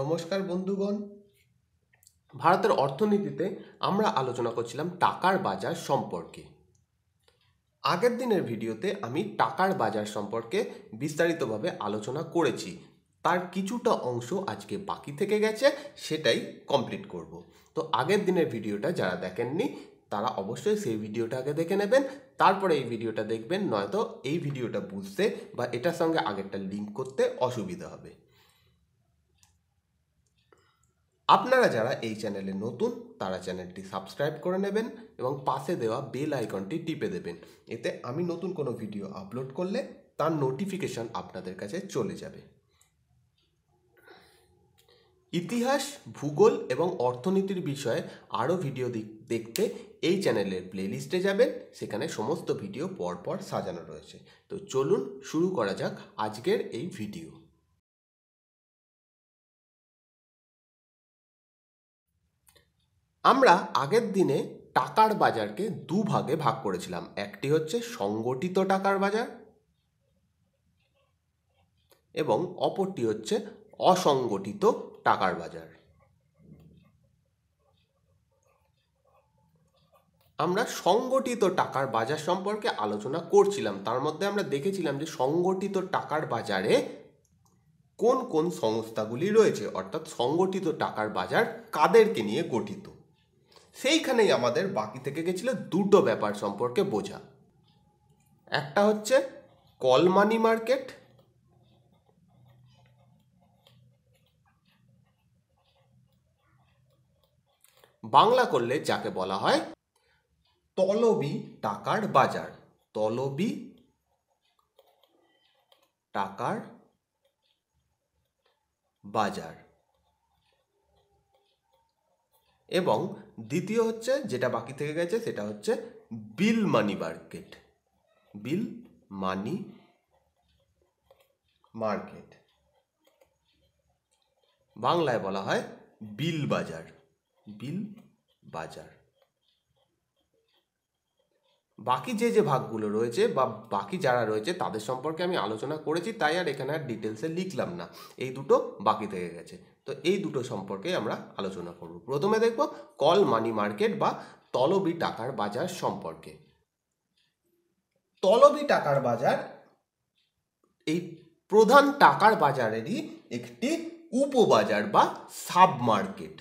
নমস্কার বন্ধুগণ ভারতের অর্থনীতিতে আমরা আলোচনা করছিলাম টাকার বাজার সম্পর্কে আগের দিনের ভিডিওতে আমি টাকার বাজার সম্পর্কে বিস্তারিতভাবে আলোচনা করেছি তার কিছুটা অংশ আজকে বাকি থেকে গেছে সেটাই কমপ্লিট করব তো আগের দিনের ভিডিওটা যারা দেখেননি তারা অবশ্যই সেই ভিডিওটা আগে দেখে নেবেন তারপরে এই ভিডিওটা দেখবেন নয়তো এই ভিডিওটা বুঝতে বা এটার সঙ্গে আগেরটা লিঙ্ক করতে অসুবিধা হবে আপনারা যারা এই চ্যানেলে নতুন তারা চ্যানেলটি সাবস্ক্রাইব করে নেবেন এবং পাশে দেওয়া বেল আইকনটি টিপে দেবেন এতে আমি নতুন কোনো ভিডিও আপলোড করলে তার নোটিফিকেশন আপনাদের কাছে চলে যাবে ইতিহাস ভূগোল এবং অর্থনীতির বিষয়ে আরও ভিডিও দেখতে এই চ্যানেলের প্লেলিস্টে যাবেন সেখানে সমস্ত ভিডিও পরপর সাজানো রয়েছে তো চলুন শুরু করা যাক আজকের এই ভিডিও আমরা আগের দিনে টাকার বাজারকে দুভাগে ভাগ করেছিলাম একটি হচ্ছে সংগঠিত টাকার বাজার এবং অপরটি হচ্ছে অসংগঠিত টাকার বাজার আমরা সংগঠিত টাকার বাজার সম্পর্কে আলোচনা করছিলাম তার মধ্যে আমরা দেখেছিলাম যে সংগঠিত টাকার বাজারে কোন কোন সংস্থাগুলি রয়েছে অর্থাৎ সংগঠিত টাকার বাজার কাদেরকে নিয়ে গঠিত সেইখানেই আমাদের বাকি থেকে গেছিল দুটো ব্যাপার সম্পর্কে বোঝা একটা হচ্ছে কল মানি মার্কেট বাংলা করলে যাকে বলা হয় তলবি টাকার বাজার তলবি টাকার বাজার এবং দ্বিতীয় হচ্ছে যেটা বাকি থেকে গেছে সেটা হচ্ছে বিল মানি মার্কেট বিল মানি মার্কেট বাংলায় বলা হয় বিল বাজার বিল বাজার বাকি যে যে ভাগগুলো রয়েছে বা বাকি যারা রয়েছে তাদের সম্পর্কে আমি আলোচনা করেছি তাই আর এখানে আর ডিটেলসে লিখলাম না এই দুটো বাকি থেকে গেছে তো এই দুটো সম্পর্কে আমরা আলোচনা করব প্রথমে দেখব কল মানি মার্কেট বা তলবি টাকার বাজার সম্পর্কে তলবি টাকার বাজার এই প্রধান টাকার বাজারেরই একটি উপবাজার বা সাব মার্কেট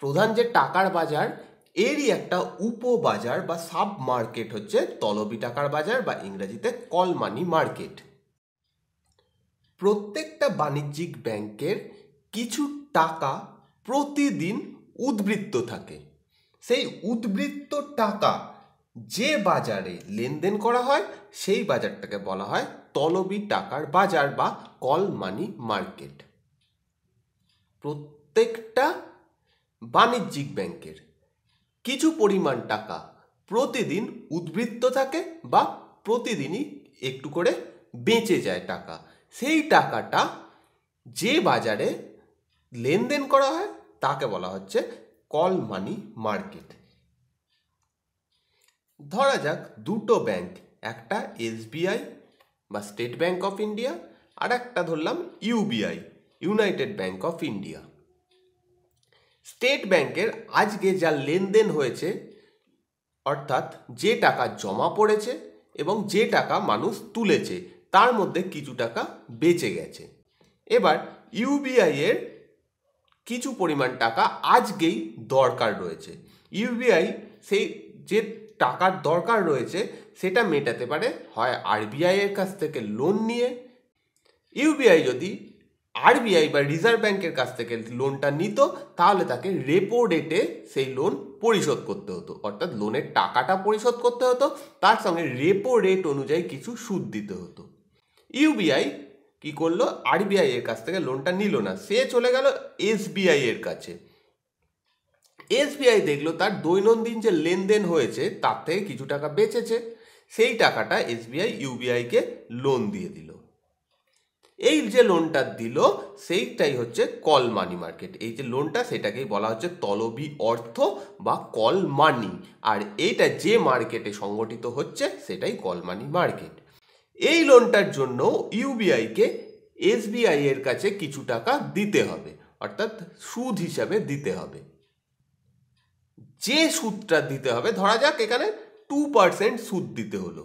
প্রধান যে টাকার বাজার এরই একটা উপবাজার বা সাব মার্কেট হচ্ছে তলবি টাকার বাজার বা ইংরেজিতে কল মানি মার্কেট প্রত্যেকটা বাণিজ্যিক ব্যাংকের কিছু টাকা প্রতিদিন উদ্বৃত্ত থাকে সেই উদ্বৃত্ত টাকা যে বাজারে লেনদেন করা হয় সেই বাজারটাকে বলা হয় তলবি টাকার বাজার বা কল মানি মার্কেট প্রত্যেকটা বাণিজ্যিক ব্যাংকের কিছু পরিমাণ টাকা প্রতিদিন উদ্বৃত্ত থাকে বা প্রতিদিনই একটু করে বেঁচে যায় টাকা সেই টাকাটা যে বাজারে লেনদেন করা হয় তাকে বলা হচ্ছে কল মানি মার্কেট ধরা যাক দুটো ব্যাংক একটা এসবিআই বা স্টেট ব্যাংক অফ ইন্ডিয়া আর একটা ধরলাম UBI United Bank of India State ব্যাংকের আজকে যা লেনদেন হয়েছে অর্থাৎ যে টাকা জমা পড়েছে এবং যে টাকা মানুষ তুলেছে তার মধ্যে কিছু টাকা বেঁচে গেছে এবার ইউবিআই এর কিছু পরিমাণ টাকা আজকেই দরকার রয়েছে ইউবিআই সেই যে টাকার দরকার রয়েছে সেটা মেটাতে পারে হয় আরবিআই এর কাছ থেকে লোন নিয়ে ইউবিআই যদি আরবিআই বা রিজার্ভ ব্যাংকের কাছ থেকে লোনটা নিত তাহলে তাকে রেপো রেটে সেই লোন পরিশোধ করতে হতো অর্থাৎ লোনের টাকাটা পরিশোধ করতে হতো তার সঙ্গে রেপো রেট অনুযায়ী কিছু সুদ দিতে হতো ইউবিআই কি করলো আরবিআই এর কাছ থেকে লোনটা নিল না সে চলে গেল এসবিআই এর কাছে এসবিআই দেখলো তার দৈনন্দিন যে লেনদেন হয়েছে তার থেকে কিছু টাকা বেঁচেছে সেই টাকাটা এসবিআই কে লোন দিয়ে দিল এই যে লোনটা দিল সেইটাই হচ্ছে কল মানি মার্কেট এই যে লোনটা সেটাকেই বলা হচ্ছে তলবি অর্থ বা কল মানি আর এইটা যে মার্কেটে সংগঠিত হচ্ছে সেটাই কল মানি মার্কেট এই লোনটার জন্য ইউবিআইকে এসবিআই এর কাছে কিছু টাকা দিতে হবে অর্থাৎ সুদ হিসাবে দিতে হবে যে সুদটা দিতে হবে ধরা যাক এখানে টু পার্সেন্ট সুদ দিতে হলো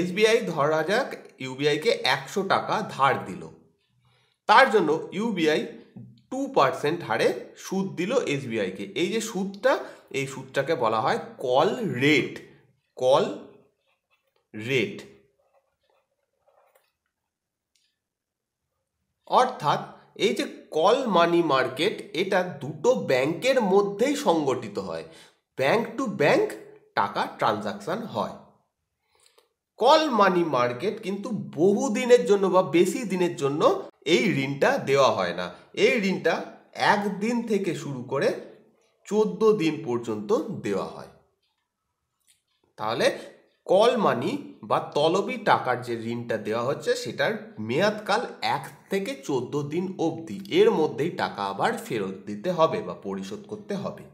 এসবিআই ধরা যাক ইউবিআইকে একশো টাকা ধার দিল তার জন্য ইউবিআই টু পার্সেন্ট হারে সুদ দিল এসবিআইকে এই যে সুদটা এই সুদটাকে বলা হয় কল রেট কল রেট অর্থাৎ এই যে কল মানি মার্কেট এটা দুটো ব্যাংকের মধ্যেই সংগঠিত হয় ব্যাংক টু ব্যাংক টাকা ট্রানজাকশান হয় কল মানি মার্কেট কিন্তু বহু দিনের জন্য বা বেশি দিনের জন্য এই ঋণটা দেওয়া হয় না এই ঋণটা একদিন থেকে শুরু করে চোদ্দ দিন পর্যন্ত দেওয়া হয় তাহলে কল মানি বা তলবি টাকার যে ঋণটা দেওয়া হচ্ছে সেটার মেয়াদকাল এক থেকে চোদ্দ দিন অবধি এর মধ্যেই টাকা আবার ফেরত দিতে হবে বা পরিশোধ করতে হবে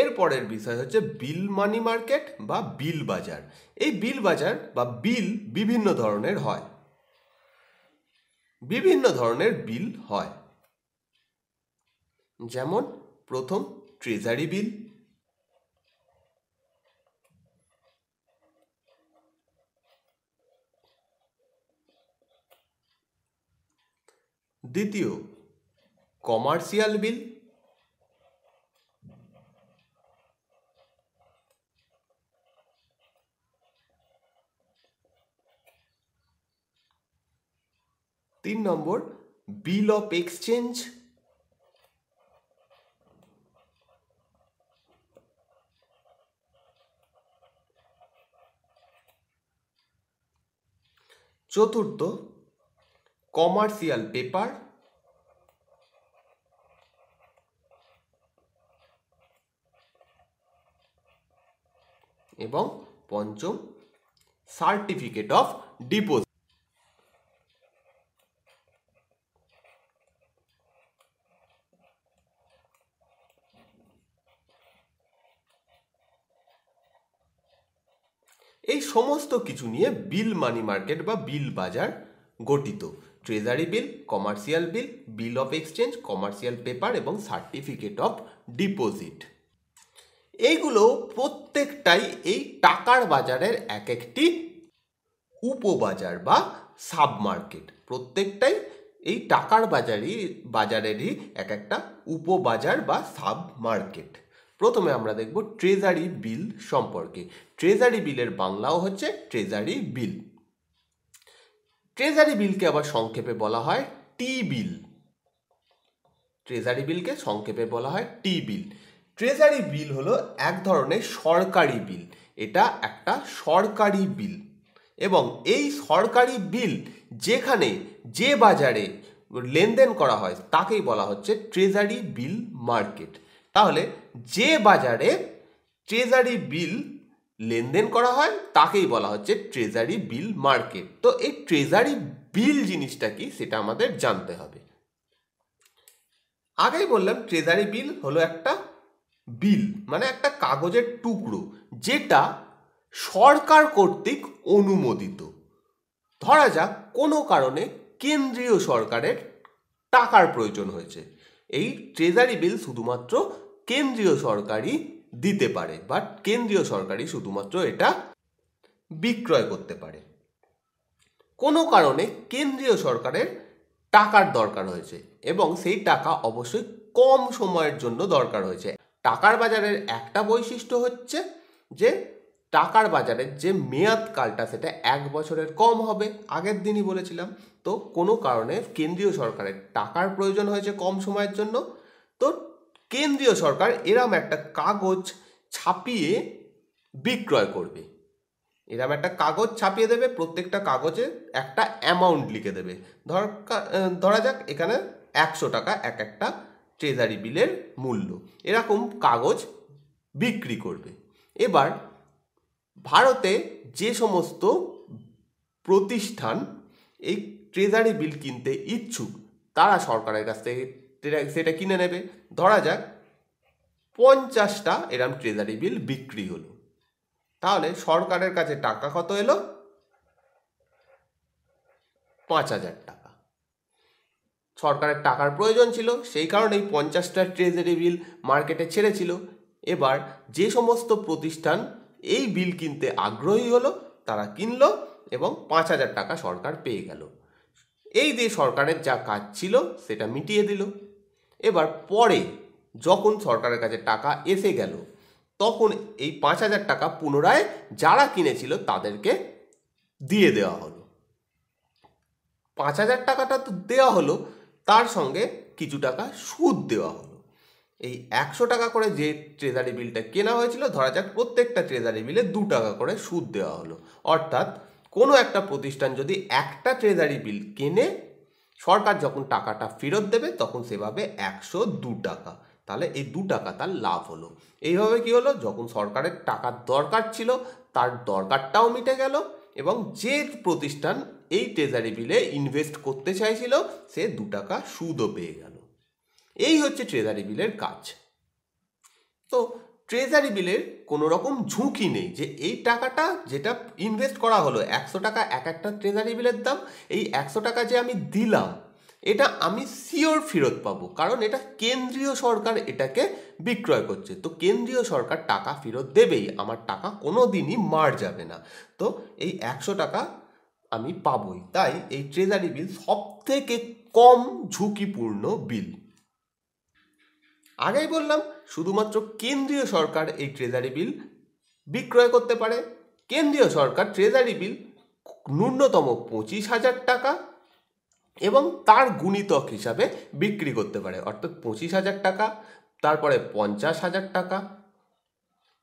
এরপরের বিষয় হচ্ছে বিল মানি মার্কেট বা বিল বাজার এই বিল বাজার বা বিল বিভিন্ন ধরনের হয় বিভিন্ন ধরনের বিল হয় যেমন প্রথম ট্রেজারি বিল দ্বিতীয় কমার্শিয়াল বিল তিন নম্বর বিল অফ এক্সচেঞ্জ চতুর্থ কমার্শিয়াল পেপার এবং পঞ্চম সার্টিফিকেট অফ ডিপোজিট এই সমস্ত কিছু নিয়ে বিল মানি মার্কেট বা বিল বাজার গঠিত treasury bill commercial bill bill of exchange commercial paper এবং সার্টিফিকেট অফ ডিপোজিট এইগুলো প্রত্যেকটাই এই টাকার বাজারের এক একটি উপবাজার বা সাবমার্কেট প্রত্যেকটাই এই টাকার বাজারই বাজারেরই এক একটা উপবাজার বা সাব মার্কেট প্রথমে আমরা দেখব ট্রেজারি বিল সম্পর্কে ট্রেজারি বিলের বাংলাও হচ্ছে ট্রেজারি বিল ট্রেজারি বিলকে আবার সংক্ষেপে বলা হয় টি বিল ট্রেজারি বিলকে সংক্ষেপে বলা হয় টি বিল ট্রেজারি বিল হলো এক ধরনের সরকারি বিল এটা একটা সরকারি বিল এবং এই সরকারি বিল যেখানে যে বাজারে লেনদেন করা হয় তাকেই বলা হচ্ছে ট্রেজারি বিল মার্কেট তাহলে যে বাজারে ট্রেজারি বিল লেনদেন করা হয় তাকেই বলা হচ্ছে ট্রেজারি বিল মার্কেট তো এই ট্রেজারি বিল জিনিসটা কি সেটা আমাদের জানতে হবে আগেই বললাম ট্রেজারি বিল হলো একটা বিল মানে একটা কাগজের টুকরো যেটা সরকার কর্তৃক অনুমোদিত ধরা যাক কোনো কারণে কেন্দ্রীয় সরকারের টাকার প্রয়োজন হয়েছে এই ট্রেজারি বিল শুধুমাত্র কেন্দ্রীয় সরকারই দিতে পারে বাট কেন্দ্রীয় সরকারই শুধুমাত্র এটা বিক্রয় করতে পারে কোনো কারণে কেন্দ্রীয় সরকারের টাকার দরকার হয়েছে এবং সেই টাকা অবশ্যই কম সময়ের জন্য দরকার হয়েছে টাকার বাজারের একটা বৈশিষ্ট্য হচ্ছে যে টাকার বাজারের যে মেয়াদকালটা সেটা এক বছরের কম হবে আগের দিনই বলেছিলাম তো কোনো কারণে কেন্দ্রীয় সরকারের টাকার প্রয়োজন হয়েছে কম সময়ের জন্য তো কেন্দ্রীয় সরকার এরম একটা কাগজ ছাপিয়ে বিক্রয় করবে এরম একটা কাগজ ছাপিয়ে দেবে প্রত্যেকটা কাগজে একটা অ্যামাউন্ট লিখে দেবে ধর ধরা যাক এখানে একশো টাকা এক একটা ট্রেজারি বিলের মূল্য এরকম কাগজ বিক্রি করবে এবার ভারতে যে সমস্ত প্রতিষ্ঠান এই ট্রেজারি বিল কিনতে ইচ্ছুক তারা সরকারের কাছ থেকে সেটা কিনে নেবে ধরা যাক পঞ্চাশটা এরম ট্রেজারি বিল বিক্রি হলো তাহলে সরকারের কাছে টাকা কত এলো পাঁচ হাজার টাকা সরকারের টাকার প্রয়োজন ছিল সেই কারণেই পঞ্চাশটা ট্রেজারি বিল মার্কেটে ছেড়েছিল এবার যে সমস্ত প্রতিষ্ঠান এই বিল কিনতে আগ্রহী হলো তারা কিনলো এবং পাঁচ হাজার টাকা সরকার পেয়ে গেল এই দিয়ে সরকারের যা কাজ ছিল সেটা মিটিয়ে দিল এবার পরে যখন সরকারের কাছে টাকা এসে গেল তখন এই পাঁচ হাজার টাকা পুনরায় যারা কিনেছিল তাদেরকে দিয়ে দেওয়া হলো পাঁচ হাজার টাকাটা তো দেওয়া হলো তার সঙ্গে কিছু টাকা সুদ দেওয়া হলো এই একশো টাকা করে যে ট্রেজারি বিলটা কেনা হয়েছিল ধরা যাক প্রত্যেকটা ট্রেজারি বিলে দু টাকা করে সুদ দেওয়া হলো অর্থাৎ কোনো একটা প্রতিষ্ঠান যদি একটা ট্রেজারি বিল কেনে সরকার যখন টাকাটা ফেরত দেবে তখন সেভাবে একশো দু টাকা তাহলে এই দু টাকা তার লাভ হলো এইভাবে কি হলো যখন সরকারের টাকার দরকার ছিল তার দরকারটাও মিটে গেল এবং যে প্রতিষ্ঠান এই ট্রেজারি বিলে ইনভেস্ট করতে চাইছিল সে দু টাকা সুদও পেয়ে গেল এই হচ্ছে ট্রেজারি বিলের কাজ তো ট্রেজারি বিলের কোনো রকম ঝুঁকি নেই যে এই টাকাটা যেটা ইনভেস্ট করা হলো একশো টাকা এক একটা ট্রেজারি বিলের দাম এই একশো টাকা যে আমি দিলাম এটা আমি সিওর ফেরত পাবো কারণ এটা কেন্দ্রীয় সরকার এটাকে বিক্রয় করছে তো কেন্দ্রীয় সরকার টাকা ফেরত দেবেই আমার টাকা কোনো দিনই মার যাবে না তো এই একশো টাকা আমি পাবই তাই এই ট্রেজারি বিল সব থেকে কম ঝুঁকিপূর্ণ বিল আগেই বললাম শুধুমাত্র কেন্দ্রীয় সরকার এই ট্রেজারি বিল বিক্রয় করতে পারে কেন্দ্রীয় সরকার ট্রেজারি বিল ন্যূনতম পঁচিশ হাজার টাকা এবং তার গুণিতক হিসাবে বিক্রি করতে পারে অর্থাৎ পঁচিশ হাজার টাকা তারপরে পঞ্চাশ হাজার টাকা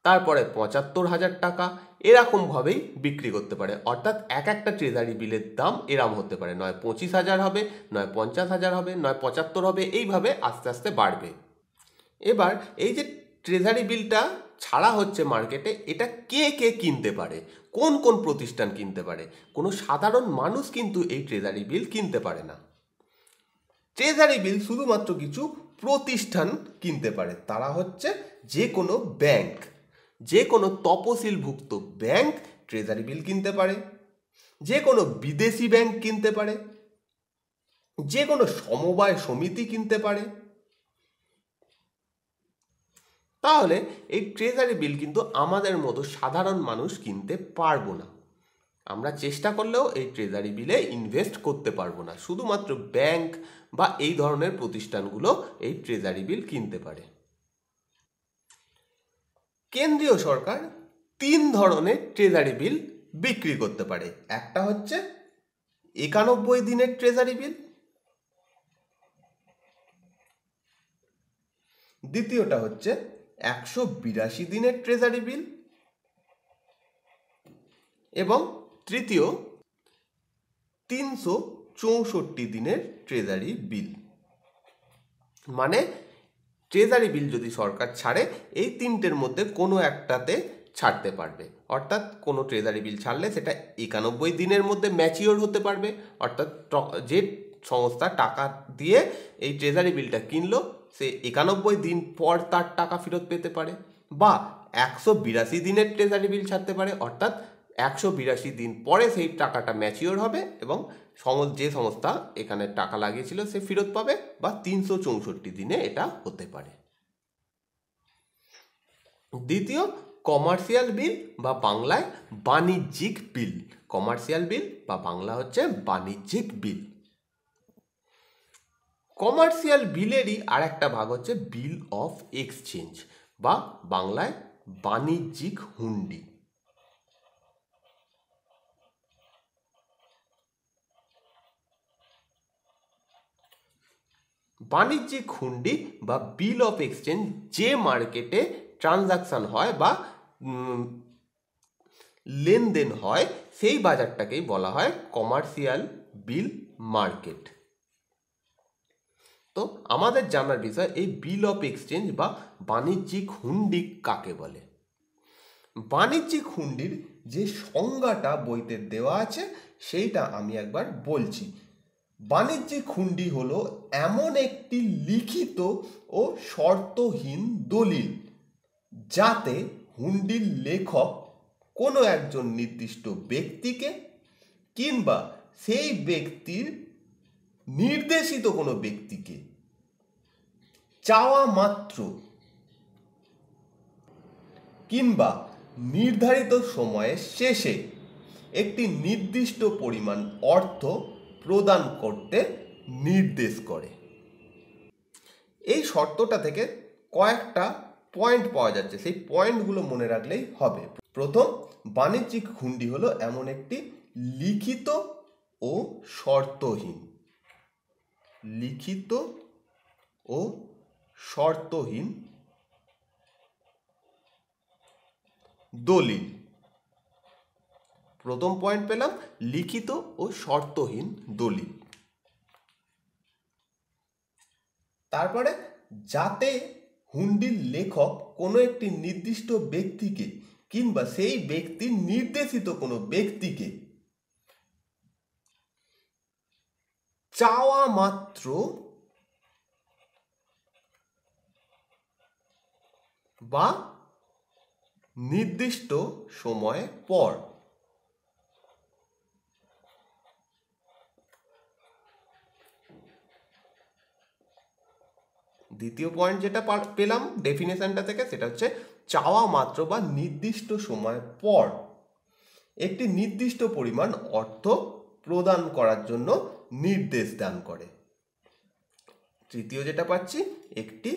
তারপরে পঁচাত্তর হাজার টাকা এরকমভাবেই বিক্রি করতে পারে অর্থাৎ এক একটা ট্রেজারি বিলের দাম এরম হতে পারে নয় পঁচিশ হাজার হবে নয় পঞ্চাশ হাজার হবে নয় পঁচাত্তর হবে এইভাবে আস্তে আস্তে বাড়বে এবার এই যে ট্রেজারি বিলটা ছাড়া হচ্ছে মার্কেটে এটা কে কে কিনতে পারে কোন কোন প্রতিষ্ঠান কিনতে পারে কোনো সাধারণ মানুষ কিন্তু এই ট্রেজারি বিল কিনতে পারে না ট্রেজারি বিল শুধুমাত্র কিছু প্রতিষ্ঠান কিনতে পারে তারা হচ্ছে যে কোনো ব্যাংক যে কোনো তপশিলভুক্ত ব্যাংক ট্রেজারি বিল কিনতে পারে যে কোনো বিদেশি ব্যাংক কিনতে পারে যে কোনো সমবায় সমিতি কিনতে পারে তাহলে এই ট্রেজারি বিল কিন্তু আমাদের মতো সাধারণ মানুষ কিনতে পারবো না আমরা চেষ্টা করলেও এই ট্রেজারি বিলে ইনভেস্ট করতে পারবো না শুধুমাত্র ব্যাংক বা এই ধরনের প্রতিষ্ঠানগুলো এই ট্রেজারি বিল কিনতে পারে কেন্দ্রীয় সরকার তিন ধরনের ট্রেজারি বিল বিক্রি করতে পারে একটা হচ্ছে একানব্বই দিনের ট্রেজারি বিল দ্বিতীয়টা হচ্ছে একশো বিরাশি দিনের ট্রেজারি বিল এবং তৃতীয় তিনশো চৌষট্টি দিনের ট্রেজারি বিল মানে ট্রেজারি বিল যদি সরকার ছাড়ে এই তিনটের মধ্যে কোনো একটাতে ছাড়তে পারবে অর্থাৎ কোনো ট্রেজারি বিল ছাড়লে সেটা একানব্বই দিনের মধ্যে ম্যাচিওর হতে পারবে অর্থাৎ যে সংস্থা টাকা দিয়ে এই ট্রেজারি বিলটা কিনলো সে একানব্বই দিন পর তার টাকা ফেরত পেতে পারে বা একশো বিরাশি দিনের ট্রেজারি বিল ছাড়তে পারে অর্থাৎ একশো বিরাশি দিন পরে সেই টাকাটা ম্যাচিওর হবে এবং সম যে সংস্থা এখানে টাকা লাগিয়েছিল সে ফেরত পাবে বা তিনশো চৌষট্টি দিনে এটা হতে পারে দ্বিতীয় কমার্শিয়াল বিল বা বাংলায় বাণিজ্যিক বিল কমার্শিয়াল বিল বা বাংলা হচ্ছে বাণিজ্যিক বিল কমার্শিয়াল বিলেরই আর একটা ভাগ হচ্ছে বিল অফ এক্সচেঞ্জ বা বাংলায় বাণিজ্যিক হুন্ডি বাণিজ্যিক হুন্ডি বা বিল অফ এক্সচেঞ্জ যে মার্কেটে ট্রানজাকশান হয় বা লেনদেন হয় সেই বাজারটাকেই বলা হয় কমার্শিয়াল বিল মার্কেট তো আমাদের জানার বিষয় এই বিল অফ এক্সচেঞ্জ বা বাণিজ্যিক হুন্ডি কাকে বলে বাণিজ্যিক হুন্ডির যে সংজ্ঞাটা বইতে দেওয়া আছে সেইটা আমি একবার বলছি বাণিজ্যিক হুন্ডি হলো এমন একটি লিখিত ও শর্তহীন দলিল যাতে হুন্ডির লেখক কোনো একজন নির্দিষ্ট ব্যক্তিকে কিংবা সেই ব্যক্তির নির্দেশিত কোনো ব্যক্তিকে চাওয়া মাত্র কিংবা নির্ধারিত সময়ের শেষে একটি নির্দিষ্ট পরিমাণ অর্থ প্রদান করতে নির্দেশ করে এই শর্তটা থেকে কয়েকটা পয়েন্ট পাওয়া যাচ্ছে সেই পয়েন্টগুলো মনে রাখলেই হবে প্রথম বাণিজ্যিক খুন্ডি হলো এমন একটি লিখিত ও শর্তহীন লিখিত ও শর্তহীন দলিল প্রথম পয়েন্ট পেলাম লিখিত ও শর্তহীন দলিল তারপরে যাতে হুন্ডির লেখক কোনো একটি নির্দিষ্ট ব্যক্তিকে কিংবা সেই ব্যক্তির নির্দেশিত কোনো ব্যক্তিকে চাওয়া মাত্র বা নির্দিষ্ট সময় পর দ্বিতীয় পয়েন্ট যেটা পেলাম ডেফিনেশনটা থেকে সেটা হচ্ছে চাওয়া মাত্র বা নির্দিষ্ট সময় পর একটি নির্দিষ্ট পরিমাণ অর্থ প্রদান করার জন্য নির্দেশ দান করে তৃতীয় যেটা পাচ্ছি একটি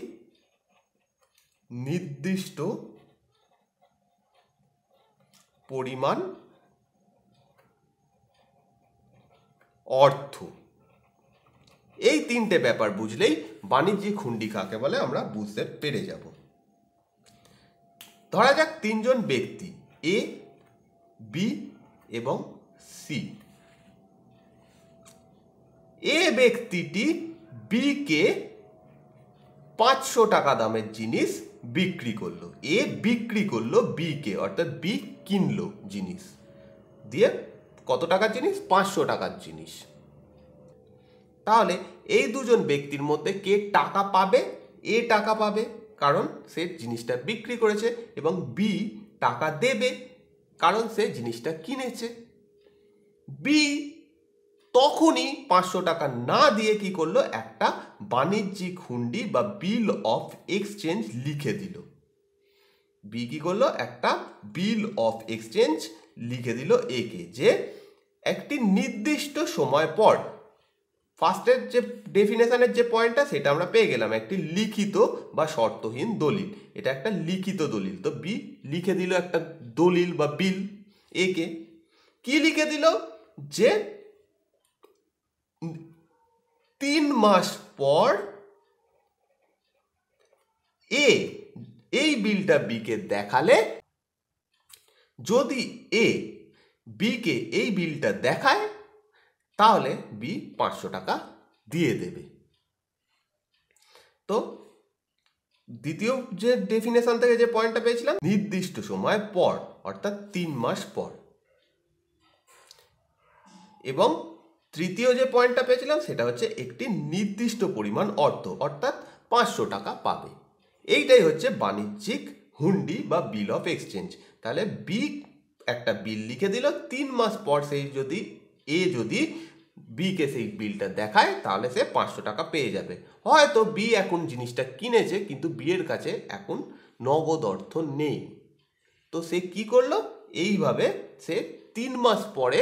নির্দিষ্ট পরিমাণ অর্থ এই তিনটে ব্যাপার বুঝলেই বাণিজ্যিক হুন্ডি কাকে বলে আমরা বুঝতে পেরে যাব ধরা যাক তিনজন ব্যক্তি এ বি এবং সি এ ব্যক্তিটি বিকে পাঁচশো টাকা দামের জিনিস বিক্রি করলো এ বিক্রি করলো বিকে অর্থাৎ বি কিনলো জিনিস দিয়ে কত টাকার জিনিস পাঁচশো টাকার জিনিস তাহলে এই দুজন ব্যক্তির মধ্যে কে টাকা পাবে এ টাকা পাবে কারণ সে জিনিসটা বিক্রি করেছে এবং বি টাকা দেবে কারণ সে জিনিসটা কিনেছে বি তখনই পাঁচশো টাকা না দিয়ে কি করলো একটা বাণিজ্যিক হুন্ডি বা বিল অফ এক্সচেঞ্জ লিখে দিল বি কি করলো একটা বিল অফ এক্সচেঞ্জ লিখে দিল এ কে যে একটি নির্দিষ্ট সময় পর ফার্স্টের যে ডেফিনেশনের যে পয়েন্টটা সেটা আমরা পেয়ে গেলাম একটি লিখিত বা শর্তহীন দলিল এটা একটা লিখিত দলিল তো বি লিখে দিল একটা দলিল বা বিল একে কি লিখে দিল যে তিন মাস পর এ এই বিলটা বিকে দেখালে যদি এ বিকে এই বিলটা দেখায় তাহলে বি পাঁচশো টাকা দিয়ে দেবে তো দ্বিতীয় যে ডেফিনেশন থেকে যে পয়েন্টটা পেয়েছিলাম নির্দিষ্ট সময় পর অর্থাৎ তিন মাস পর এবং তৃতীয় যে পয়েন্টটা পেয়েছিলাম সেটা হচ্ছে একটি নির্দিষ্ট পরিমাণ অর্থ অর্থাৎ পাঁচশো টাকা পাবে এইটাই হচ্ছে বাণিজ্যিক হুন্ডি বা বিল অফ এক্সচেঞ্জ তাহলে বি একটা বিল লিখে দিল তিন মাস পর সেই যদি এ যদি বিকে সেই বিলটা দেখায় তাহলে সে পাঁচশো টাকা পেয়ে যাবে হয়তো বি এখন জিনিসটা কিনেছে কিন্তু বিয়ের কাছে এখন নগদ অর্থ নেই তো সে কি করলো এইভাবে সে তিন মাস পরে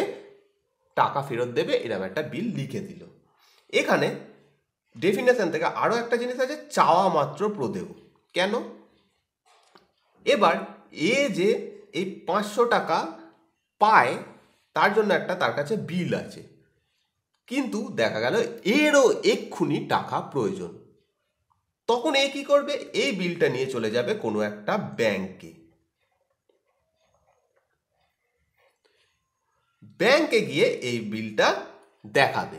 টাকা ফেরত দেবে এরকম একটা বিল লিখে দিল এখানে ডেফিনেশন থেকে আরও একটা জিনিস আছে চাওয়া মাত্র প্রদেহ কেন এবার এ যে এই পাঁচশো টাকা পায় তার জন্য একটা তার কাছে বিল আছে কিন্তু দেখা গেল এরও এক্ষুনি টাকা প্রয়োজন তখন এ কী করবে এই বিলটা নিয়ে চলে যাবে কোনো একটা ব্যাংকে ব্যাংকে গিয়ে এই বিলটা দেখাবে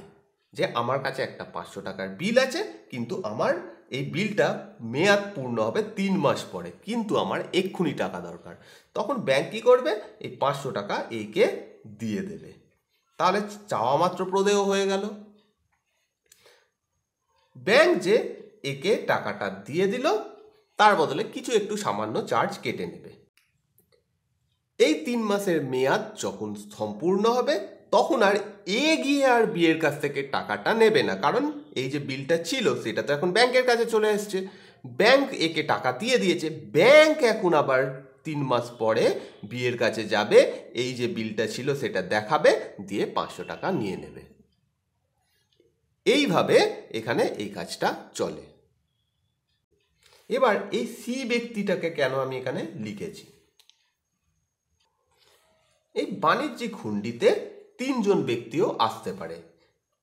যে আমার কাছে একটা পাঁচশো টাকার বিল আছে কিন্তু আমার এই বিলটা মেয়াদ পূর্ণ হবে তিন মাস পরে কিন্তু আমার এক্ষুনি টাকা দরকার তখন ব্যাংক কী করবে এই পাঁচশো টাকা একে দিয়ে দেবে তাহলে চাওয়া মাত্র প্রদেয় হয়ে গেল ব্যাংক যে একে টাকাটা দিয়ে দিল তার বদলে কিছু একটু সামান্য চার্জ কেটে নেবে এই তিন মাসের মেয়াদ যখন সম্পূর্ণ হবে তখন আর এ গিয়ে আর বিয়ের কাছ থেকে টাকাটা নেবে না কারণ এই যে বিলটা ছিল সেটা তো এখন ব্যাংকের কাছে চলে এসছে ব্যাংক একে টাকা দিয়ে দিয়েছে ব্যাংক এখন আবার তিন মাস পরে বিয়ের কাছে যাবে এই যে বিলটা ছিল সেটা দেখাবে দিয়ে পাঁচশো টাকা নিয়ে নেবে এইভাবে এখানে এই কাজটা চলে এবার এই সি ব্যক্তিটাকে কেন আমি এখানে লিখেছি এই বাণিজ্যিক হুন্ডিতে তিনজন ব্যক্তিও আসতে পারে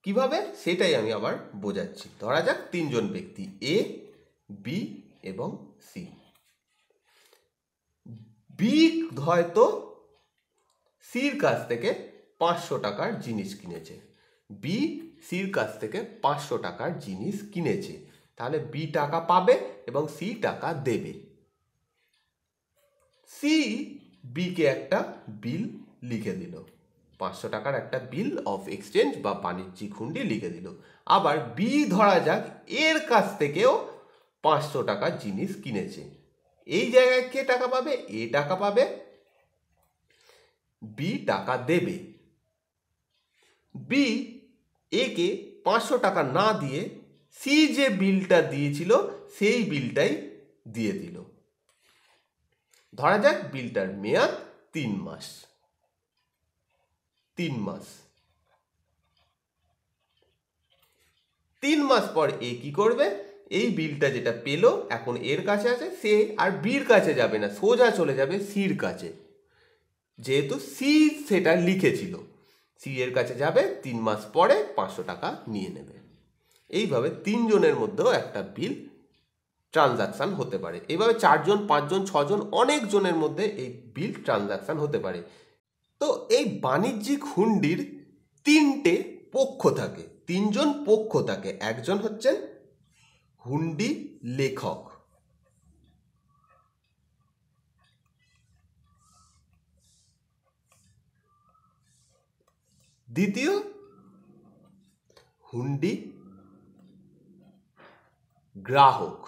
কিভাবে সেটাই আমি আবার বোঝাচ্ছি ধরা যাক তিনজন ব্যক্তি এ বি এবং সি বি হয়তো সির কাছ থেকে পাঁচশো টাকার জিনিস কিনেছে বি সির কাছ থেকে পাঁচশো টাকার জিনিস কিনেছে তাহলে বি টাকা পাবে এবং সি টাকা দেবে সি বিকে একটা বিল লিখে দিল পাঁচশো টাকার একটা বিল অফ এক্সচেঞ্জ বা বাণিজ্যিক হুন্ডি লিখে দিল আবার বি ধরা যাক এর কাছ থেকেও পাঁচশো টাকা জিনিস কিনেছে এই জায়গায় কে টাকা পাবে এ টাকা পাবে বি টাকা দেবে বি একে পাঁচশো টাকা না দিয়ে সি যে বিলটা দিয়েছিল সেই বিলটাই দিয়ে দিল ধরা যাক বিলটার মেয়াদ তিন মাস তিন মাস তিন মাস পর এ কি করবে এই বিলটা যেটা পেল এখন এর কাছে আছে সে আর বির কাছে যাবে না সোজা চলে যাবে সির কাছে যেহেতু সি সেটা লিখেছিল সি এর কাছে যাবে তিন মাস পরে পাঁচশো টাকা নিয়ে নেবে এইভাবে তিনজনের মধ্যেও একটা বিল ট্রানজাকশান হতে পারে এভাবে চারজন পাঁচজন ছজন অনেকজনের মধ্যে এই বিল ট্রানজাকশান হতে পারে তো এই বাণিজ্যিক হুন্ডির তিনটে পক্ষ থাকে তিনজন পক্ষ থাকে একজন হচ্ছেন হুন্ডি লেখক দ্বিতীয় হুন্ডি গ্রাহক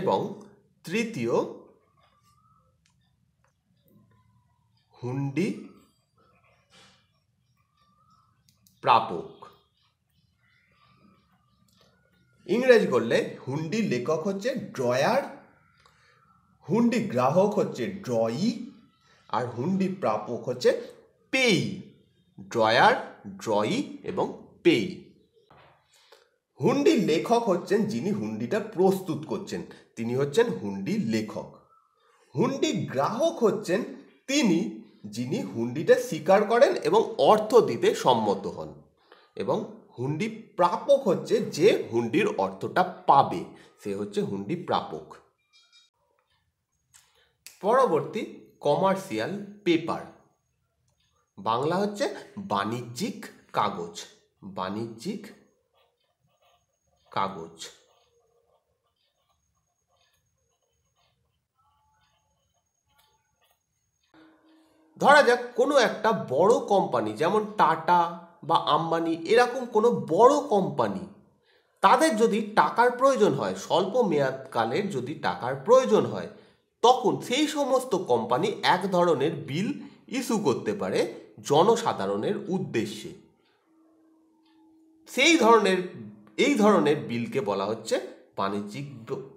এবং তৃতীয় হুন্ডি প্রাপক ইংরেজি করলে হুন্ডি লেখক হচ্ছে ড্রয়ার হুন্ডি গ্রাহক হচ্ছে ড্রয়ি আর হুন্ডি প্রাপক হচ্ছে পেই ড্রয়ার ড্রয়ি এবং পেই হুন্ডি লেখক হচ্ছেন যিনি হুন্ডিটা প্রস্তুত করছেন তিনি হচ্ছেন হুন্ডি লেখক হুন্ডি গ্রাহক হচ্ছেন তিনি যিনি হুন্ডিটা স্বীকার করেন এবং অর্থ দিতে সম্মত হন এবং হুন্ডি প্রাপক হচ্ছে যে হুন্ডির অর্থটা পাবে সে হচ্ছে হুন্ডি প্রাপক পরবর্তী কমার্শিয়াল পেপার বাংলা হচ্ছে বাণিজ্যিক কাগজ বাণিজ্যিক কাগজ ধরা যাক কোনো একটা বড় কোম্পানি যেমন টাটা বা আম্বানি এরকম কোনো বড় কোম্পানি তাদের যদি টাকার প্রয়োজন হয় স্বল্প মেয়াদকালের যদি টাকার প্রয়োজন হয় তখন সেই সমস্ত কোম্পানি এক ধরনের বিল ইস্যু করতে পারে জনসাধারণের উদ্দেশ্যে সেই ধরনের এই ধরনের বিলকে বলা হচ্ছে বাণিজ্যিক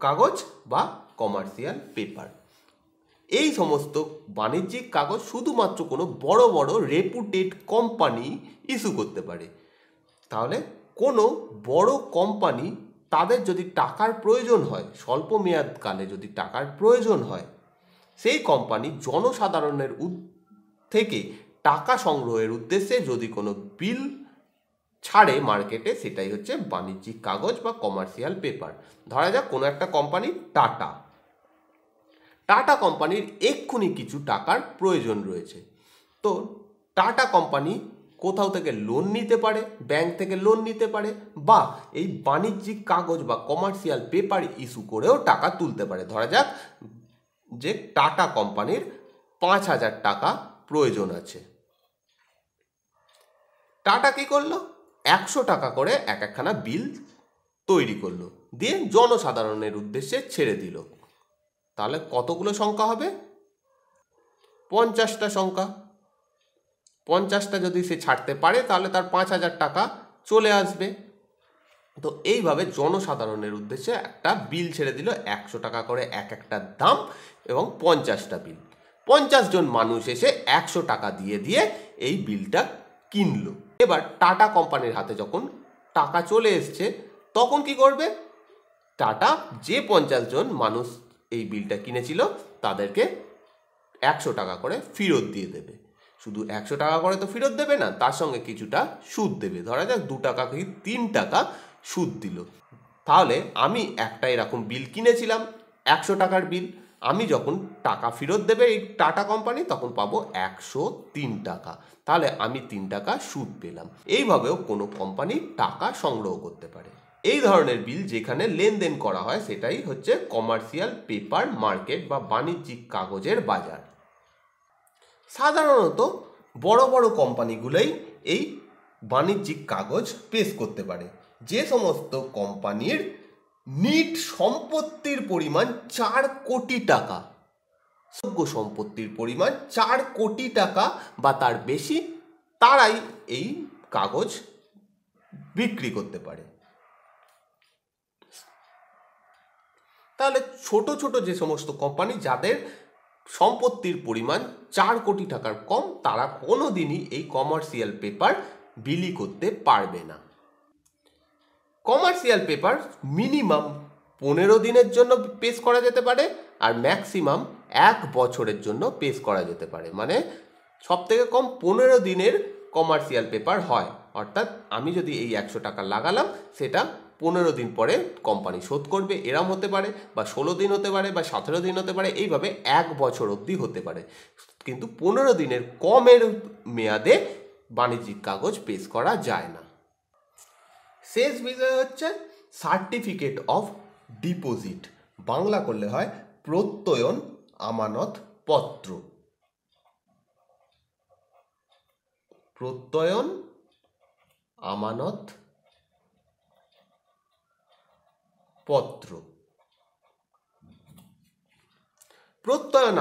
কাগজ বা কমার্শিয়াল পেপার এই সমস্ত বাণিজ্যিক কাগজ শুধুমাত্র কোনো বড় বড় রেপুটেড কোম্পানি ইস্যু করতে পারে তাহলে কোনো বড় কোম্পানি তাদের যদি টাকার প্রয়োজন হয় স্বল্প মেয়াদকালে যদি টাকার প্রয়োজন হয় সেই কোম্পানি জনসাধারণের থেকে টাকা সংগ্রহের উদ্দেশ্যে যদি কোনো বিল ছাড়ে মার্কেটে সেটাই হচ্ছে বাণিজ্যিক কাগজ বা কমার্শিয়াল পেপার ধরা যাক কোনো একটা কোম্পানি টাটা টাটা কোম্পানির এক্ষুনি কিছু টাকার প্রয়োজন রয়েছে তো টাটা কোম্পানি কোথাও থেকে লোন নিতে পারে ব্যাংক থেকে লোন নিতে পারে বা এই বাণিজ্যিক কাগজ বা কমার্শিয়াল পেপার ইস্যু করেও টাকা তুলতে পারে ধরা যাক যে টাটা কোম্পানির পাঁচ হাজার টাকা প্রয়োজন আছে টাটা কি করলো একশো টাকা করে এক একখানা বিল তৈরি করলো দিয়ে জনসাধারণের উদ্দেশ্যে ছেড়ে দিল তাহলে কতগুলো সংখ্যা হবে পঞ্চাশটা সংখ্যা পঞ্চাশটা যদি সে ছাড়তে পারে তাহলে তার পাঁচ হাজার টাকা চলে আসবে তো এইভাবে জনসাধারণের উদ্দেশ্যে একটা বিল ছেড়ে দিল একশো টাকা করে এক একটা দাম এবং পঞ্চাশটা বিল পঞ্চাশ জন মানুষ এসে একশো টাকা দিয়ে দিয়ে এই বিলটা কিনলো এবার টাটা কোম্পানির হাতে যখন টাকা চলে এসছে তখন কি করবে টাটা যে পঞ্চাশ জন মানুষ এই বিলটা কিনেছিল তাদেরকে একশো টাকা করে ফেরত দিয়ে দেবে শুধু একশো টাকা করে তো ফেরত দেবে না তার সঙ্গে কিছুটা সুদ দেবে ধরা যাক দু টাকা কি তিন টাকা সুদ দিল তাহলে আমি একটা এরকম বিল কিনেছিলাম একশো টাকার বিল আমি যখন টাকা ফেরত দেবে এই টাটা কোম্পানি তখন পাবো একশো তিন টাকা তাহলে আমি তিন টাকা সুদ পেলাম এইভাবেও কোনো কোম্পানি টাকা সংগ্রহ করতে পারে এই ধরনের বিল যেখানে লেনদেন করা হয় সেটাই হচ্ছে কমার্শিয়াল পেপার মার্কেট বা বাণিজ্যিক কাগজের বাজার সাধারণত বড় বড় কোম্পানিগুলোই এই বাণিজ্যিক কাগজ পেশ করতে পারে যে সমস্ত কোম্পানির নিট সম্পত্তির পরিমাণ চার কোটি টাকা সভ্য সম্পত্তির পরিমাণ চার কোটি টাকা বা তার বেশি তারাই এই কাগজ বিক্রি করতে পারে তাহলে ছোট ছোট যে সমস্ত কোম্পানি যাদের সম্পত্তির পরিমাণ চার কোটি টাকার কম তারা কোনো দিনই এই কমার্শিয়াল পেপার বিলি করতে পারবে না কমার্শিয়াল পেপার মিনিমাম পনেরো দিনের জন্য পেশ করা যেতে পারে আর ম্যাক্সিমাম এক বছরের জন্য পেশ করা যেতে পারে মানে সব থেকে কম পনেরো দিনের কমার্শিয়াল পেপার হয় অর্থাৎ আমি যদি এই একশো টাকা লাগালাম সেটা পনেরো দিন পরে কোম্পানি শোধ করবে এরম হতে পারে বা ষোলো দিন হতে পারে বা সতেরো দিন হতে পারে এইভাবে এক বছর অবধি হতে পারে কিন্তু পনেরো দিনের কমের মেয়াদে বাণিজ্যিক কাগজ পেশ করা যায় না শেষ বিষয় হচ্ছে সার্টিফিকেট অফ ডিপোজিট বাংলা করলে হয় প্রত্যয়ন আমানত পত্র প্রত্যয়ন আমানত পত্র প্রত্যয়ন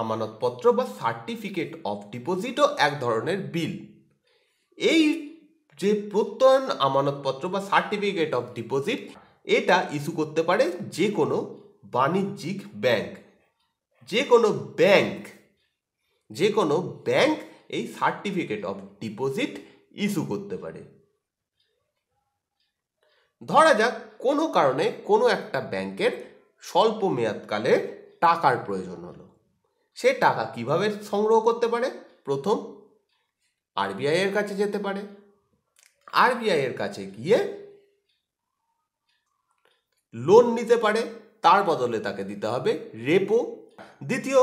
আমানতপত্র বা সার্টিফিকেট অফ ডিপোজিটও এক ধরনের বিল এই যে প্রত্যয়ন আমানতপত্র বা সার্টিফিকেট অফ ডিপোজিট এটা ইস্যু করতে পারে যে কোনো বাণিজ্যিক ব্যাংক যে কোনো ব্যাংক যে কোনো ব্যাংক এই সার্টিফিকেট অফ ডিপোজিট ইস্যু করতে পারে ধরা যাক কোনো কারণে কোনো একটা ব্যাংকের স্বল্প মেয়াদকালে টাকার প্রয়োজন হলো সে টাকা কিভাবে সংগ্রহ করতে পারে প্রথম আরবিআই এর কাছে যেতে পারে আরবিআই এর কাছে গিয়ে লোন নিতে পারে তার বদলে তাকে দিতে হবে রেপো দ্বিতীয়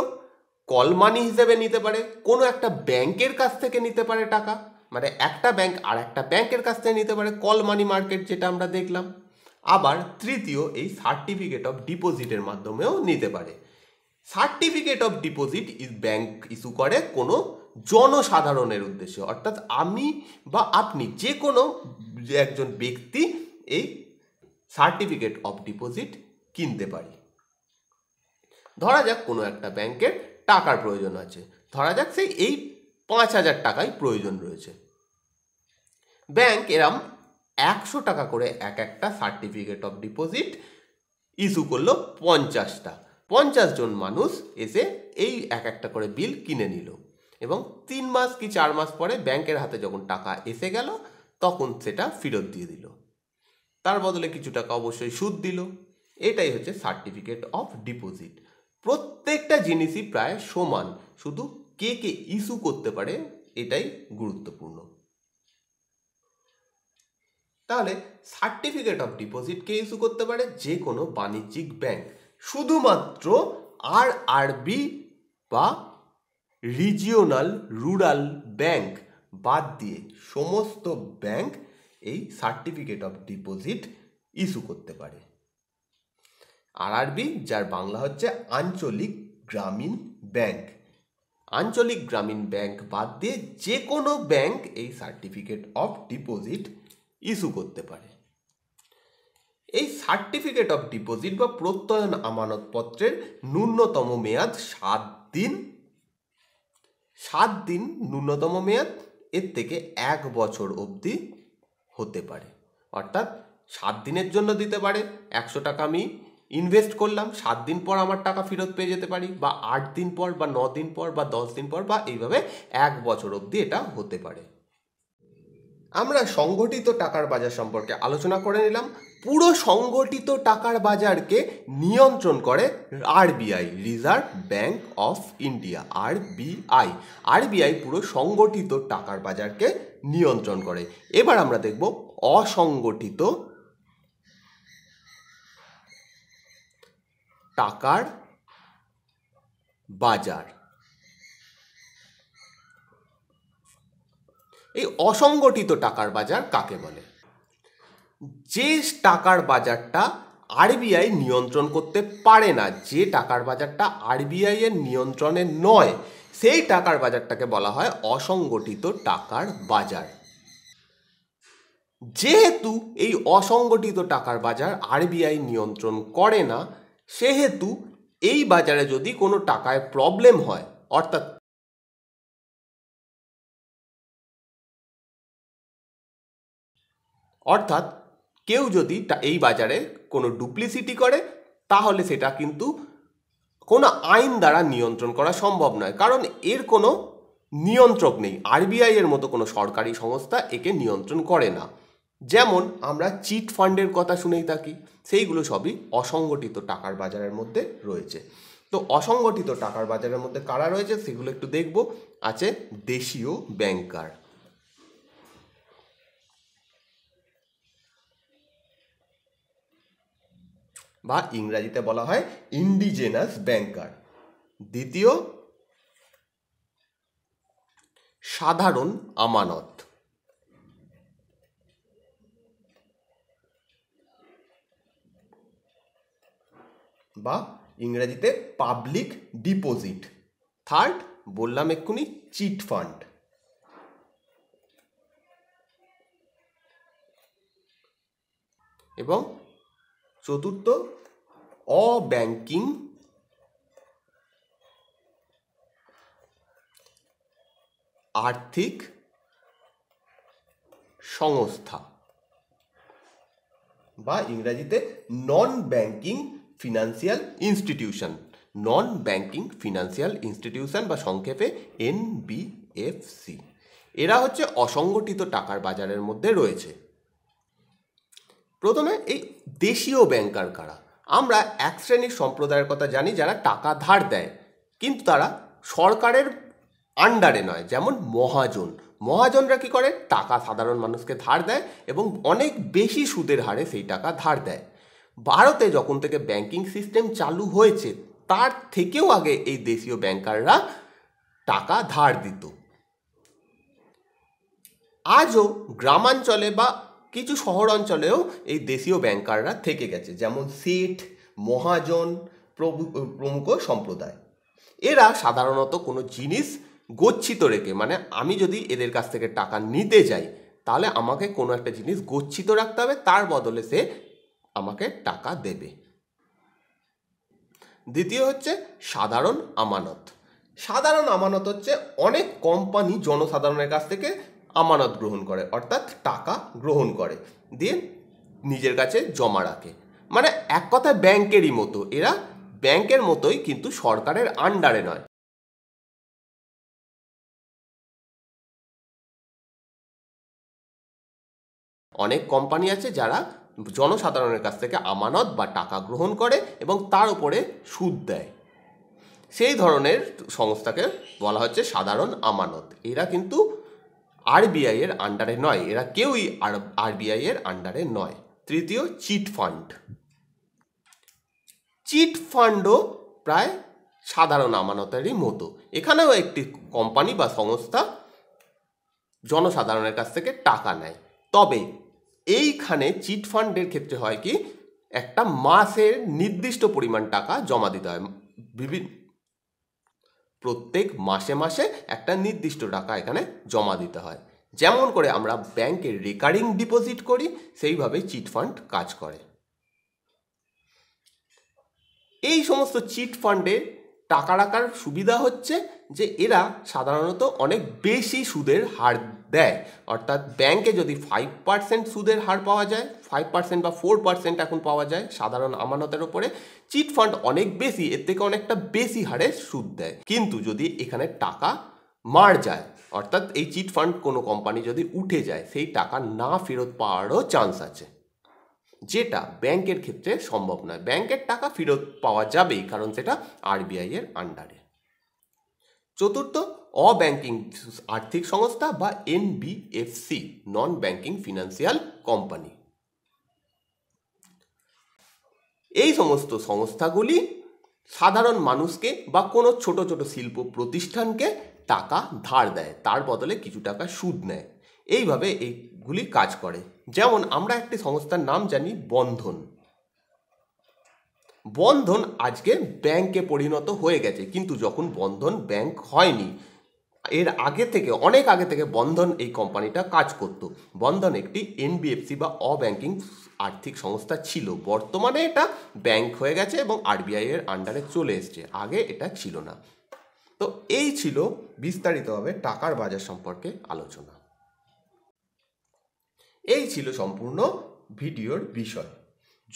কল মানি হিসেবে নিতে পারে কোনো একটা ব্যাংকের কাছ থেকে নিতে পারে টাকা মানে একটা ব্যাংক আর একটা ব্যাংকের কাছ থেকে নিতে পারে কল মানি মার্কেট যেটা আমরা দেখলাম আবার তৃতীয় এই সার্টিফিকেট অফ ডিপোজিটের মাধ্যমেও নিতে পারে certificate of deposit bank issue করে কোনো জনসাধারণের উদ্দেশ্যে অর্থাৎ আমি বা আপনি যে কোনো একজন ব্যক্তি এই সার্টিফিকেট অফ ডিপোজিট কিনতে পারি ধরা যাক কোনো একটা ব্যাংকের টাকার প্রয়োজন আছে ধরা যাক সেই এই পাঁচ হাজার টাকাই প্রয়োজন রয়েছে ব্যাংক এরম একশো টাকা করে এক একটা সার্টিফিকেট অফ ডিপোজিট ইস্যু করলো পঞ্চাশটা পঞ্চাশ জন মানুষ এসে এই এক একটা করে বিল কিনে নিল এবং তিন মাস কি চার মাস পরে ব্যাংকের হাতে যখন টাকা এসে গেল তখন সেটা ফেরত দিয়ে দিল তার বদলে কিছু টাকা অবশ্যই সুদ দিল এটাই হচ্ছে সার্টিফিকেট অফ ডিপোজিট প্রত্যেকটা জিনিসই প্রায় সমান শুধু কে কে ইস্যু করতে পারে এটাই গুরুত্বপূর্ণ তাহলে সার্টিফিকেট অফ ডিপোজিট কে ইস্যু করতে পারে যে কোনো বাণিজ্যিক ব্যাংক শুধুমাত্র আর আরবি বা রিজিওনাল রুরাল ব্যাংক বাদ দিয়ে সমস্ত ব্যাংক এই সার্টিফিকেট অফ ডিপোজিট ইস্যু করতে পারে আরআরবি যার বাংলা হচ্ছে আঞ্চলিক গ্রামীণ ব্যাংক আঞ্চলিক গ্রামীণ ব্যাংক বাদ দিয়ে যে কোনো ব্যাংক এই সার্টিফিকেট অফ ডিপোজিট ইস্যু করতে পারে এই সার্টিফিকেট অফ ডিপোজিট বা প্রত্যয়ন আমানতপত্রের ন্যূনতম মেয়াদ সাত দিন সাত দিন ন্যূনতম মেয়াদ এর থেকে এক বছর অবধি হতে পারে অর্থাৎ সাত দিনের জন্য দিতে পারে একশো টাকা আমি ইনভেস্ট করলাম সাত দিন পর আমার টাকা ফেরত পেয়ে যেতে পারি বা আট দিন পর বা ন দিন পর বা দশ দিন পর বা এইভাবে এক বছর অবধি এটা হতে পারে আমরা সংগঠিত টাকার বাজার সম্পর্কে আলোচনা করে নিলাম পুরো সংগঠিত টাকার বাজারকে নিয়ন্ত্রণ করে RBI reserve bank of India RBI RBI পুরো সংগঠিত টাকার বাজারকে নিয়ন্ত্রণ করে এবার আমরা দেখব অসংগঠিত টাকার বাজার এই অসংগঠিত টাকার বাজার কাকে বলে যে টাকার বাজারটা আরবিআই নিয়ন্ত্রণ করতে পারে না যে টাকার বাজারটা আরবিআই এর নিয়ন্ত্রণে নয় সেই টাকার বাজারটাকে বলা হয় অসংগঠিত টাকার বাজার যেহেতু এই অসংগঠিত টাকার বাজার আরবিআই নিয়ন্ত্রণ করে না সেহেতু এই বাজারে যদি কোনো টাকায় প্রবলেম হয় অর্থাৎ অর্থাৎ কেউ যদি এই বাজারে কোনো ডুপ্লিসিটি করে তাহলে সেটা কিন্তু কোনো আইন দ্বারা নিয়ন্ত্রণ করা সম্ভব নয় কারণ এর কোনো নিয়ন্ত্রক নেই আরবিআই এর মতো কোনো সরকারি সংস্থা একে নিয়ন্ত্রণ করে না যেমন আমরা চিট ফান্ডের কথা শুনেই থাকি সেইগুলো সবই অসংগঠিত টাকার বাজারের মধ্যে রয়েছে তো অসংগঠিত টাকার বাজারের মধ্যে কারা রয়েছে সেগুলো একটু দেখব আছে দেশীয় ব্যাংকার বা ইংরাজিতে বলা হয় ইন্ডিজেনাস ব্যাংকার দ্বিতীয় সাধারণ আমানত বা ইংরাজিতে পাবলিক ডিপোজিট থার্ড বললাম এক্ষুনি চিট ফান্ড এবং চতুর্থ অব্যাংকিং আর্থিক সংস্থা বা ইংরাজিতে non banking financial institution non banking financial institution বা সংক্ষেপে এনবিএফসি এরা হচ্ছে অসংগঠিত টাকার বাজারের মধ্যে রয়েছে প্রথমে এই দেশীয় ব্যাংকার কারা আমরা এক শ্রেণীর সম্প্রদায়ের কথা জানি যারা টাকা ধার দেয় কিন্তু তারা সরকারের আন্ডারে নয় যেমন মহাজন মহাজনরা কি করে টাকা সাধারণ মানুষকে ধার দেয় এবং অনেক বেশি সুদের হারে সেই টাকা ধার দেয় ভারতে যখন থেকে ব্যাংকিং সিস্টেম চালু হয়েছে তার থেকেও আগে এই দেশীয় ব্যাংকাররা টাকা ধার দিত আজও গ্রামাঞ্চলে বা কিছু শহর অঞ্চলেও এই দেশীয় ব্যাংকাররা থেকে গেছে যেমন সিট মহাজন প্রমুখ সম্প্রদায় এরা সাধারণত কোনো জিনিস গচ্ছিত রেখে মানে আমি যদি এদের কাছ থেকে টাকা নিতে যাই তাহলে আমাকে কোনো একটা জিনিস গচ্ছিত রাখতে হবে তার বদলে সে আমাকে টাকা দেবে দ্বিতীয় হচ্ছে সাধারণ আমানত সাধারণ আমানত হচ্ছে অনেক কোম্পানি জনসাধারণের কাছ থেকে আমানত গ্রহণ করে অর্থাৎ টাকা গ্রহণ করে দিয়ে নিজের কাছে জমা রাখে মানে এক কথা ব্যাংকেরই মতো এরা ব্যাংকের মতোই কিন্তু সরকারের আন্ডারে নয় অনেক কোম্পানি আছে যারা জনসাধারণের কাছ থেকে আমানত বা টাকা গ্রহণ করে এবং তার উপরে সুদ দেয় সেই ধরনের সংস্থাকে বলা হচ্ছে সাধারণ আমানত এরা কিন্তু আরবিআই এর আন্ডারে নয় এরা কেউই আরবিআই এর আন্ডারে নয় তৃতীয় চিট ফান্ড চিট ফান্ডও প্রায় সাধারণ আমানতেরই মতো এখানেও একটি কোম্পানি বা সংস্থা জনসাধারণের কাছ থেকে টাকা নেয় তবে এইখানে চিট ফান্ডের ক্ষেত্রে হয় কি একটা মাসের নির্দিষ্ট পরিমাণ টাকা জমা দিতে হয় বিভিন্ন প্রত্যেক মাসে মাসে একটা নির্দিষ্ট টাকা এখানে জমা দিতে হয় যেমন করে আমরা ব্যাংকে রেকারিং ডিপোজিট করি সেইভাবে চিট ফান্ড কাজ করে এই সমস্ত চিট ফান্ডে টাকা রাখার সুবিধা হচ্ছে যে এরা সাধারণত অনেক বেশি সুদের হার দেয় অর্থাৎ ব্যাংকে যদি ফাইভ পার্সেন্ট সুদের হার পাওয়া যায় ফাইভ পার্সেন্ট বা ফোর পার্সেন্ট এখন পাওয়া যায় সাধারণ আমানতের ওপরে চিট ফান্ড অনেক বেশি এর থেকে অনেকটা বেশি হারে সুদ দেয় কিন্তু যদি এখানে টাকা মার যায় অর্থাৎ এই চিট ফান্ড কোনো কোম্পানি যদি উঠে যায় সেই টাকা না ফেরত পাওয়ারও চান্স আছে যেটা ব্যাংকের ক্ষেত্রে সম্ভব নয় ব্যাংকের টাকা ফেরত পাওয়া যাবেই কারণ সেটা আরবিআই এর আন্ডারে চতুর্থ অব্যাংকিং আর্থিক সংস্থা বা NBFC non banking financial company এই সমস্ত সংস্থাগুলি সাধারণ মানুষকে বা কোনো ছোট ছোট শিল্প প্রতিষ্ঠানকে টাকা ধার দেয় তার বদলে কিছু টাকা সুদ নেয় এইভাবে এইগুলি কাজ করে যেমন আমরা একটি সংস্থার নাম জানি বন্ধন বন্ধন আজকে ব্যাংকে পরিণত হয়ে গেছে কিন্তু যখন বন্ধন ব্যাংক হয়নি এর আগে থেকে অনেক আগে থেকে বন্ধন এই কোম্পানিটা কাজ করত বন্ধন একটি এনবিএফসি বা অব্যাংকিং আর্থিক সংস্থা ছিল বর্তমানে এটা ব্যাংক হয়ে গেছে এবং আরবিআই এর আন্ডারে চলে এসছে আগে এটা ছিল না তো এই ছিল বিস্তারিতভাবে টাকার বাজার সম্পর্কে আলোচনা এই ছিল সম্পূর্ণ ভিডিওর বিষয়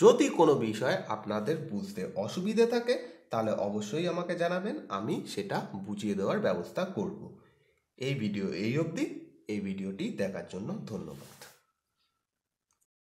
যদি কোনো বিষয় আপনাদের বুঝতে অসুবিধে থাকে তাহলে অবশ্যই আমাকে জানাবেন আমি সেটা বুঝিয়ে দেওয়ার ব্যবস্থা করব এই ভিডিও এই অবধি এই ভিডিওটি দেখার জন্য ধন্যবাদ